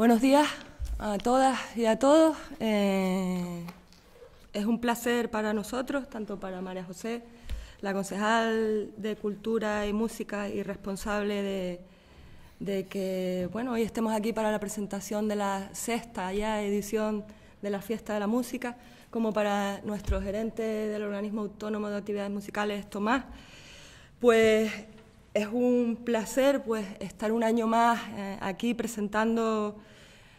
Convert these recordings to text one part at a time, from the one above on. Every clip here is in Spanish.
Buenos días a todas y a todos. Eh, es un placer para nosotros, tanto para María José, la concejal de Cultura y Música y responsable de, que bueno, hoy estemos aquí para la presentación de la sexta edición de la Fiesta de la Música, como para nuestro gerente del organismo autónomo de actividades musicales, Tomás. Pues es un placer pues estar un año más eh, aquí presentando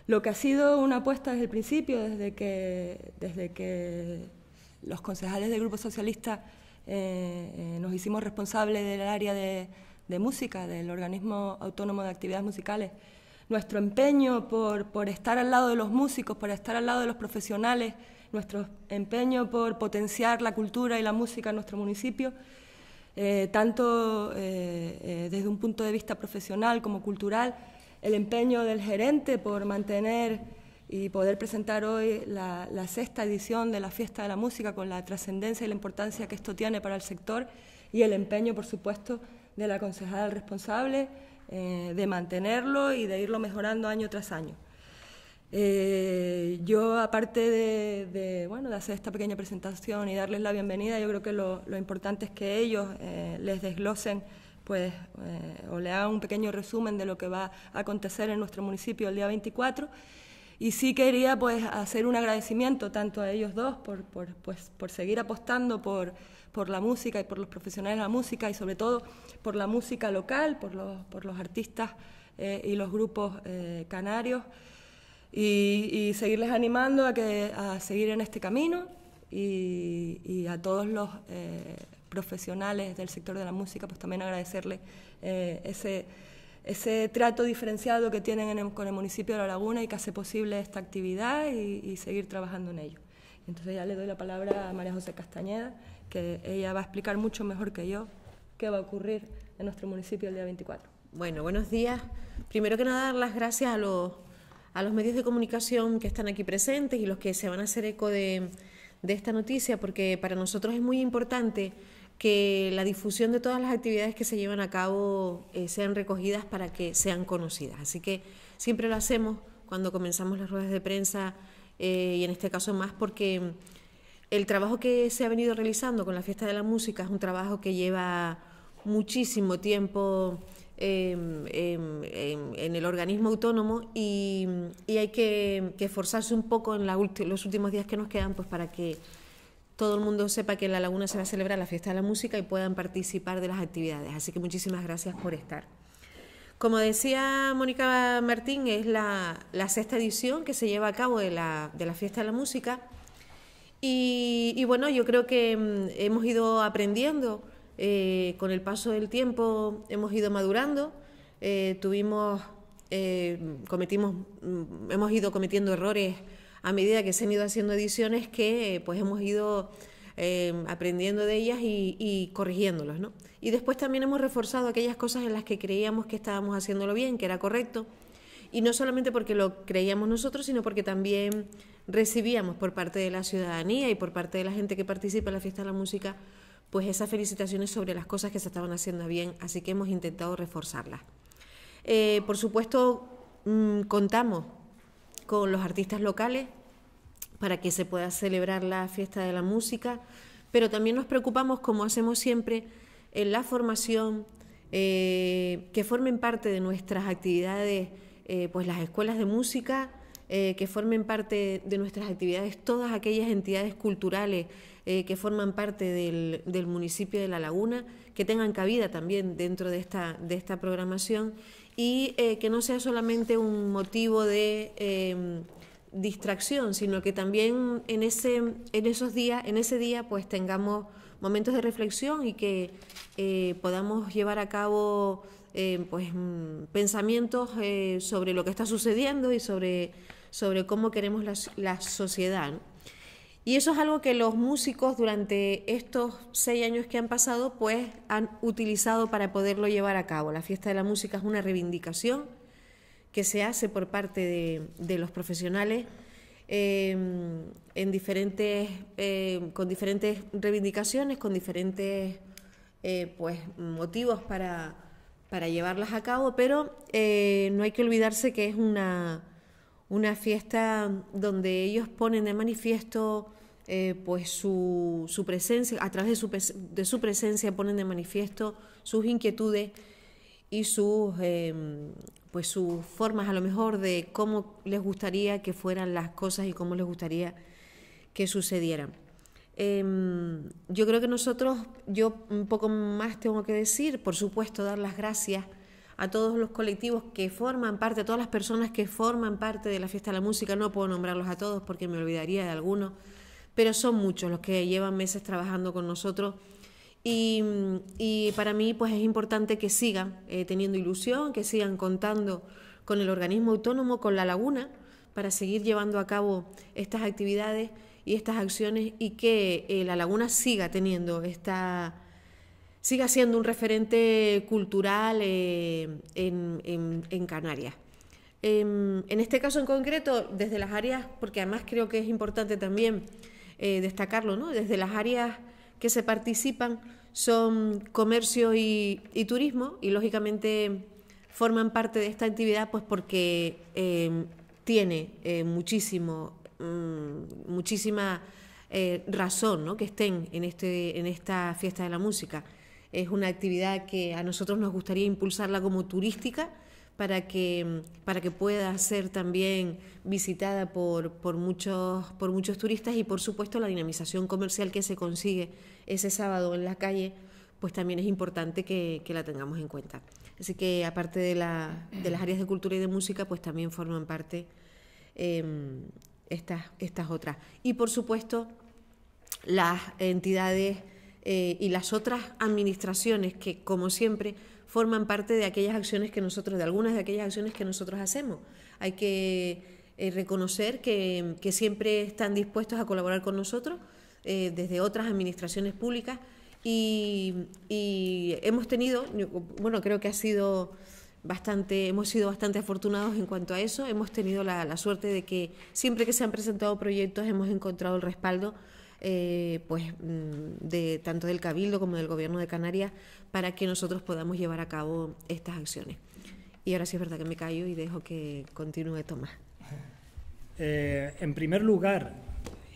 lo que ha sido una apuesta desde el principio, desde que, desde que los concejales del Grupo Socialista eh, eh, nos hicimos responsables del área de, de, música, del organismo autónomo de actividades musicales. Nuestro empeño por, por estar al lado de los músicos, por estar al lado de los profesionales, nuestro empeño por potenciar la cultura y la música en nuestro municipio. Eh, tanto eh, eh, desde un punto de vista profesional como cultural, el empeño del gerente por mantener y poder presentar hoy la, sexta edición de la Fiesta de la Música con la trascendencia y la importancia que esto tiene para el sector y el empeño, por supuesto, de la concejal responsable de mantenerlo y de irlo mejorando año tras año. Eh, yo, aparte de, bueno, de hacer esta pequeña presentación y darles la bienvenida, yo creo que lo, importante es que ellos eh, les desglosen pues, eh, o le hagan un pequeño resumen de lo que va a acontecer en nuestro municipio el día 24. Y sí quería pues, hacer un agradecimiento tanto a ellos dos por, pues, por seguir apostando por, por la música y por los profesionales de la música y sobre todo por la música local, por los, por los artistas y los grupos canarios y, seguirles animando a, que, a seguir en este camino y, a todos los eh, profesionales del sector de la música, pues también agradecerles eh, ese, ese trato diferenciado que tienen con el municipio de La Laguna y que hace posible esta actividad y, y seguir trabajando en ello. Entonces ya le doy la palabra a María José Castañeda, que ella va a explicar mucho mejor que yo qué va a ocurrir en nuestro municipio el día 24. Bueno, buenos días. Primero que nada, dar las gracias a los a los medios de comunicación que están aquí presentes y los que se van a hacer eco de, esta noticia, porque para nosotros es muy importante que la difusión de todas las actividades que se llevan a cabo eh, sean recogidas para que sean conocidas. Así que siempre lo hacemos cuando comenzamos las ruedas de prensa eh, y en este caso más porque el trabajo que se ha venido realizando con la fiesta de la música es un trabajo que lleva muchísimo tiempo Em, em, em, en, el organismo autónomo y, hay que, esforzarse un poco en la los últimos días que nos quedan pues para que todo el mundo sepa que en La Laguna se va a celebrar la fiesta de la música y puedan participar de las actividades. Así que muchísimas gracias por estar. Como decía Mónica Martín, es la, sexta edición que se lleva a cabo de la, fiesta de la música. y, bueno, yo creo que mm, hemos ido aprendiendo eh, con el paso del tiempo hemos ido madurando, eh, tuvimos, eh, cometimos, mm, hemos ido cometiendo errores a medida que se han ido haciendo ediciones que pues hemos ido aprendiendo de ellas y, y corrigiéndolos. ¿no? Y después también hemos reforzado aquellas cosas en las que creíamos que estábamos haciéndolo bien, que era correcto. Y no solamente porque lo creíamos nosotros, sino porque también recibíamos por parte de la ciudadanía y por parte de la gente que participa en la fiesta de la música pues esas felicitaciones sobre las cosas que se estaban haciendo bien, así que hemos intentado reforzarlas. Eh, por supuesto, mm, contamos con los artistas locales para que se pueda celebrar la fiesta de la música, pero también nos preocupamos, como hacemos siempre, en la formación, eh, que formen parte de nuestras actividades, eh, pues las escuelas de música, eh, que formen parte de nuestras actividades todas aquellas entidades culturales eh, que forman parte del, municipio de La Laguna, que tengan cabida también dentro de esta, de esta programación y eh, que no sea solamente un motivo de em, distracción, sino que también en, ese, en esos días, en ese día, pues tengamos momentos de reflexión y que podamos llevar a cabo pues, mm, pensamientos sobre lo que está sucediendo y sobre sobre cómo queremos la, sociedad. Y eso es algo que los músicos durante estos seis años que han pasado, pues han utilizado para poderlo llevar a cabo. La fiesta de la música es una reivindicación que se hace por parte de, los profesionales eh, en diferentes, eh, con diferentes reivindicaciones, con diferentes eh, pues, motivos para, para, llevarlas a cabo, pero no hay que olvidarse que es una una fiesta donde ellos ponen de manifiesto eh, pues su, presencia, a través de su, presencia ponen de manifiesto sus inquietudes y sus, em, pues sus formas a lo mejor de cómo les gustaría que fueran las cosas y cómo les gustaría que sucedieran. Em, yo creo que nosotros, yo un poco más tengo que decir, por supuesto, dar las gracias a todos los colectivos que forman parte, a todas las personas que forman parte de la fiesta de la música. No puedo nombrarlos a todos porque me olvidaría de algunos, pero son muchos los que llevan meses trabajando con nosotros. Y, para mí pues es importante que sigan eh, teniendo ilusión, que sigan contando con el organismo autónomo, con la laguna, para seguir llevando a cabo estas actividades y estas acciones y que eh, la laguna siga teniendo esta siga siendo un referente cultural eh, en, Canarias. Em, en este caso en concreto, desde las áreas, porque además creo que es importante también eh, destacarlo, ¿no? desde las áreas que se participan son comercio y, turismo y lógicamente forman parte de esta actividad pues porque em, tiene eh, muchísimo, mm, muchísima... razón que estén en, este, en esta fiesta de la música. Es una actividad que a nosotros nos gustaría impulsarla como turística para que, para que pueda ser también visitada por, muchos, por muchos turistas y por supuesto la dinamización comercial que se consigue ese sábado en la calle pues también es importante que, la tengamos en cuenta. Así que aparte de, las áreas de cultura y de música, pues también forman parte em, estas, estas otras. Y por supuesto, las entidades eh, y las otras administraciones que, como siempre, forman parte de aquellas acciones que nosotros, de algunas de aquellas acciones que nosotros hacemos. Hay que eh, reconocer que, siempre están dispuestos a colaborar con nosotros eh, desde otras administraciones públicas y, hemos tenido, bueno, creo que ha sido bastante, hemos sido bastante afortunados en cuanto a eso. Hemos tenido la, suerte de que siempre que se han presentado proyectos hemos encontrado el respaldo eh, pues, mm, de, tanto del Cabildo como del Gobierno de Canarias para que nosotros podamos llevar a cabo estas acciones. Y ahora sí es verdad que me callo y dejo que continúe Tomás. Eh, en primer lugar,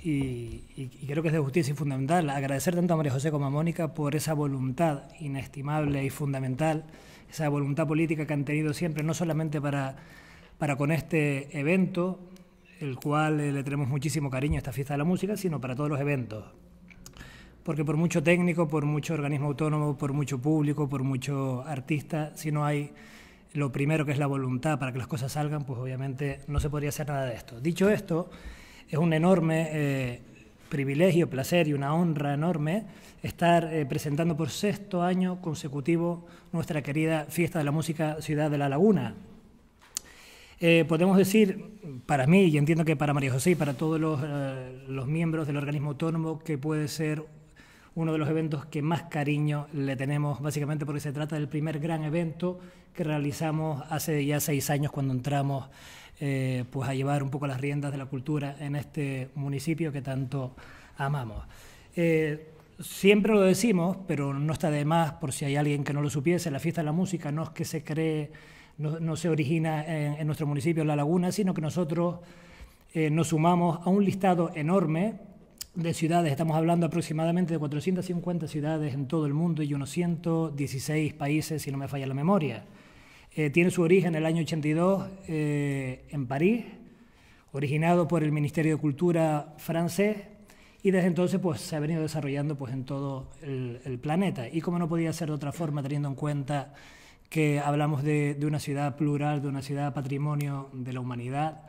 y, creo que es de justicia y fundamental, agradecer tanto a María José como a Mónica por esa voluntad inestimable y fundamental, esa voluntad política que han tenido siempre, no solamente para, para con este evento, el cual eh, le tenemos muchísimo cariño a esta fiesta de la música, sino para todos los eventos. Porque por mucho técnico, por mucho organismo autónomo, por mucho público, por mucho artista, si no hay lo primero que es la voluntad para que las cosas salgan, pues obviamente no se podría hacer nada de esto. Dicho esto, es un enorme eh, privilegio, placer y una honra enorme estar eh, presentando por sexto año consecutivo nuestra querida Fiesta de la Música Ciudad de la Laguna, eh, podemos decir, para mí, y entiendo que para María José y para todos eh, los, miembros del organismo autónomo, que puede ser uno de los eventos que más cariño le tenemos, básicamente porque se trata del primer gran evento que realizamos hace ya seis años cuando entramos eh, pues a llevar un poco las riendas de la cultura en este municipio que tanto amamos. siempre lo decimos, pero no está de más, por si hay alguien que no lo supiese, la fiesta de la música no es que se cree no, se origina en, nuestro municipio, La Laguna, sino que nosotros eh, nos sumamos a un listado enorme de ciudades. Estamos hablando aproximadamente de 450 ciudades en todo el mundo y unos 116 países, si no me falla la memoria. Eh, tiene su origen en el año 82 eh, en París, originado por el Ministerio de Cultura francés, y desde entonces pues, se ha venido desarrollando pues, en todo el, el planeta. Y como no podía ser de otra forma, teniendo en cuenta que hablamos de, una ciudad plural, de una ciudad patrimonio de la humanidad,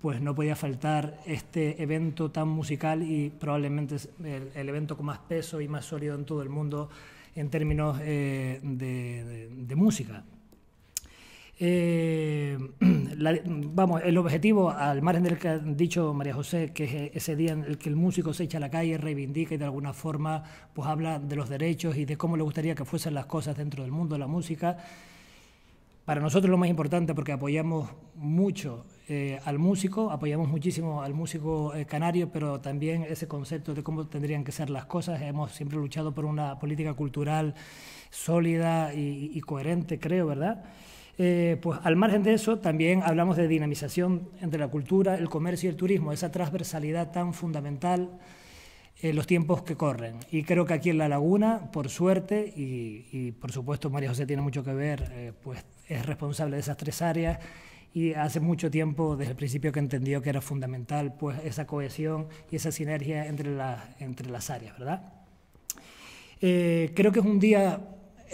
pues no podía faltar este evento tan musical y probablemente el, evento con más peso y más sólido en todo el mundo en términos eh, de música. Eh, vamos, el objetivo, al margen del que ha dicho María José, que es ese día en el que el músico se echa a la calle, reivindica y de alguna forma pues habla de los derechos y de cómo le gustaría que fuesen las cosas dentro del mundo de la música. Para nosotros lo más importante, porque apoyamos mucho eh, al músico, apoyamos muchísimo al músico eh, canario, pero también ese concepto de cómo tendrían que ser las cosas. Hemos siempre luchado por una política cultural sólida y coherente, creo, ¿verdad? Eh, pues al margen de eso, también hablamos de dinamización entre la cultura, el comercio y el turismo, esa transversalidad tan fundamental en los tiempos que corren. Y creo que aquí en La Laguna, por suerte, y, por supuesto María José tiene mucho que ver, eh, pues es responsable de esas tres áreas y hace mucho tiempo, desde el principio, que entendió que era fundamental pues, esa cohesión y esa sinergia entre, las áreas, ¿verdad? Eh, creo que es un día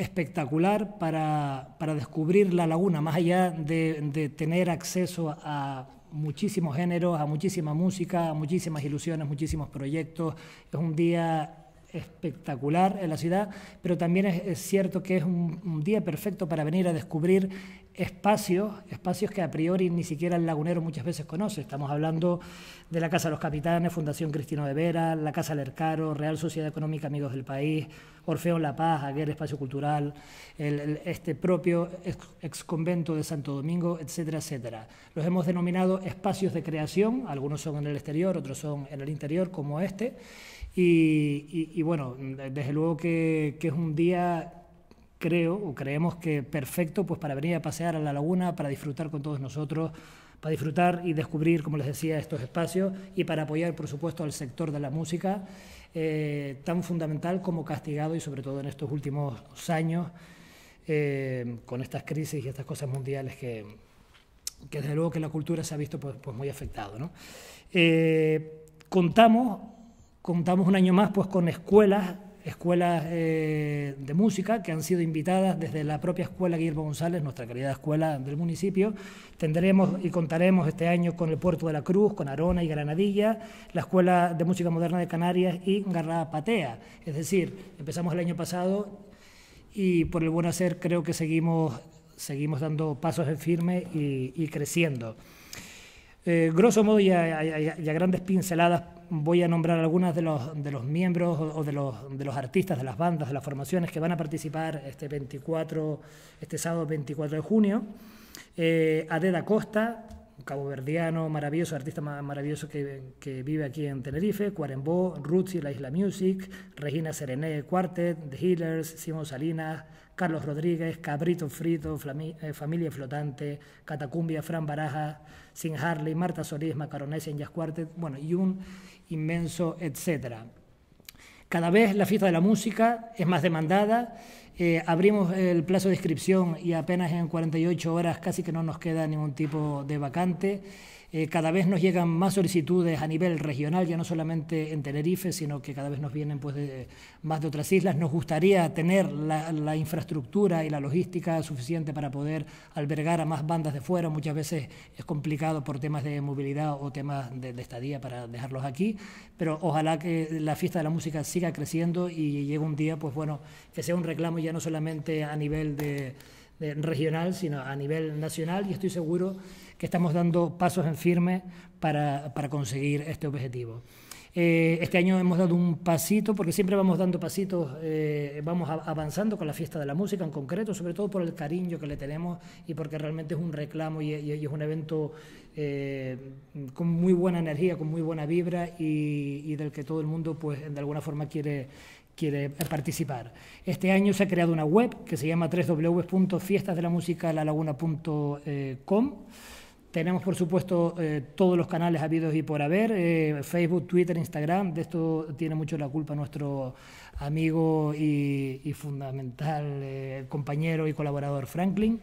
espectacular para, descubrir la laguna, más allá de, tener acceso a muchísimos géneros, a muchísima música, a muchísimas ilusiones, muchísimos proyectos. Es un día espectacular en la ciudad, pero también es, cierto que es un, día perfecto para venir a descubrir espacios, espacios que a priori ni siquiera el lagunero muchas veces conoce. Estamos hablando de la Casa de los Capitanes, Fundación Cristino de Vera, la Casa Lercaro, Real Sociedad Económica Amigos del País, Orfeo en La Paz, Aguirre Espacio Cultural, este propio ex, convento de Santo Domingo, etcétera, etcétera. Los hemos denominado espacios de creación, algunos son en el exterior, otros son en el interior, como este. Y, bueno, desde luego que, que es un día creo o creemos que perfecto pues para venir a pasear a la laguna, para disfrutar con todos nosotros, para disfrutar y descubrir, como les decía, estos espacios y para apoyar, por supuesto, al sector de la música, eh, tan fundamental como castigado y sobre todo en estos últimos años, eh, con estas crisis y estas cosas mundiales que, desde luego que la cultura se ha visto pues, pues muy afectado. Eh, contamos, contamos un año más pues, con escuelas escuelas eh, de música que han sido invitadas desde la propia escuela Guillermo González, nuestra querida escuela del municipio. Tendremos y contaremos este año con el Puerto de la Cruz, con Arona y Granadilla, la Escuela de Música Moderna de Canarias y Garrada Patea. Es decir, empezamos el año pasado y por el buen hacer creo que seguimos, seguimos dando pasos en firme y creciendo. Eh, grosso modo y a, grandes pinceladas voy a nombrar algunas de los, de los miembros o, de, los, artistas, de las bandas, de las formaciones que van a participar este 24, este sábado 24 de junio. Eh, Adeda Costa, caboverdiano maravilloso, artista maravilloso que, vive aquí en Tenerife, Cuarembó, Rutsi, La Isla Music, Regina Serene Quartet, The Healers, Simon Salinas, Carlos Rodríguez, Cabrito Frito, eh, Familia Flotante, Catacumbia, Fran Baraja, Sin Harley, Marta Solís, Macaronesa, en Jazz bueno, y un inmenso etcétera. Cada vez la fiesta de la música es más demandada, eh, abrimos el plazo de inscripción y apenas en 48 horas casi que no nos queda ningún tipo de vacante. Eh, cada vez nos llegan más solicitudes a nivel regional, ya no solamente en Tenerife, sino que cada vez nos vienen pues, más de otras islas. Nos gustaría tener la, infraestructura y la logística suficiente para poder albergar a más bandas de fuera. Muchas veces es complicado por temas de movilidad o temas de, de estadía para dejarlos aquí, pero ojalá que la fiesta de la música siga creciendo y llegue un día, pues bueno, que sea un reclamo ya no solamente a nivel de regional, sino a nivel nacional y estoy seguro que estamos dando pasos en firme para, conseguir este objetivo. Eh, este año hemos dado un pasito, porque siempre vamos dando pasitos, eh, vamos avanzando con la fiesta de la música en concreto, sobre todo por el cariño que le tenemos y porque realmente es un reclamo y, es un evento eh, con muy buena energía, con muy buena vibra y, del que todo el mundo, pues, de alguna forma quiere quiere participar. Este año se ha creado una web que se llama www.fiestasdelamusicalalaguna.com eh, Tenemos, por supuesto, eh, todos los canales habidos y por haber, eh, Facebook, Twitter, Instagram. De esto tiene mucho la culpa nuestro amigo y, fundamental compañero y colaborador Franklin.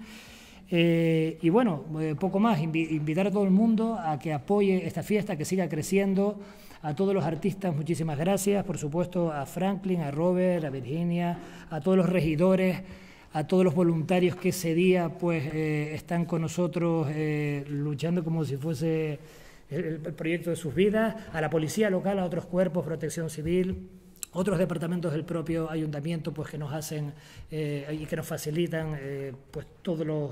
y bueno, poco más, invitar a todo el mundo a que apoye esta fiesta, que siga creciendo. A todos los artistas, muchísimas gracias, por supuesto, a Franklin, a Robert, a Virginia, a todos los regidores a todos los voluntarios que ese día pues eh, están con nosotros eh, luchando como si fuese el, proyecto de sus vidas, a la policía local, a otros cuerpos, protección civil, otros departamentos del propio ayuntamiento pues que nos hacen eh, y que nos facilitan pues todos los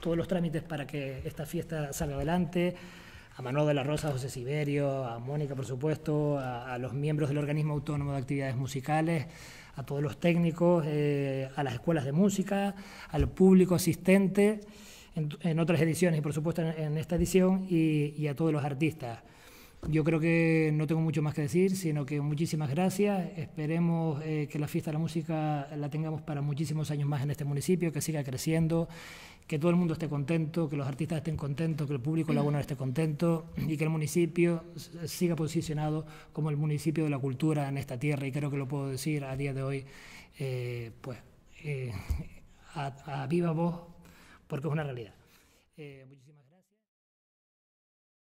todos los trámites para que esta fiesta salga adelante a Manuel de la Rosa, a José Siberio, a Mónica, por supuesto, a, los miembros del Organismo Autónomo de Actividades Musicales, a todos los técnicos, eh, a las escuelas de música, al público asistente en, otras ediciones y por supuesto en, esta edición y, a todos los artistas. Yo creo que no tengo mucho más que decir, sino que muchísimas gracias. Esperemos eh, que la fiesta de la música la tengamos para muchísimos años más en este municipio, que siga creciendo, que todo el mundo esté contento, que los artistas estén contentos, que el público mm. lagunero esté contento y que el municipio siga posicionado como el municipio de la cultura en esta tierra. Y creo que lo puedo decir a día de hoy, eh, pues eh, a, viva voz, porque es una realidad.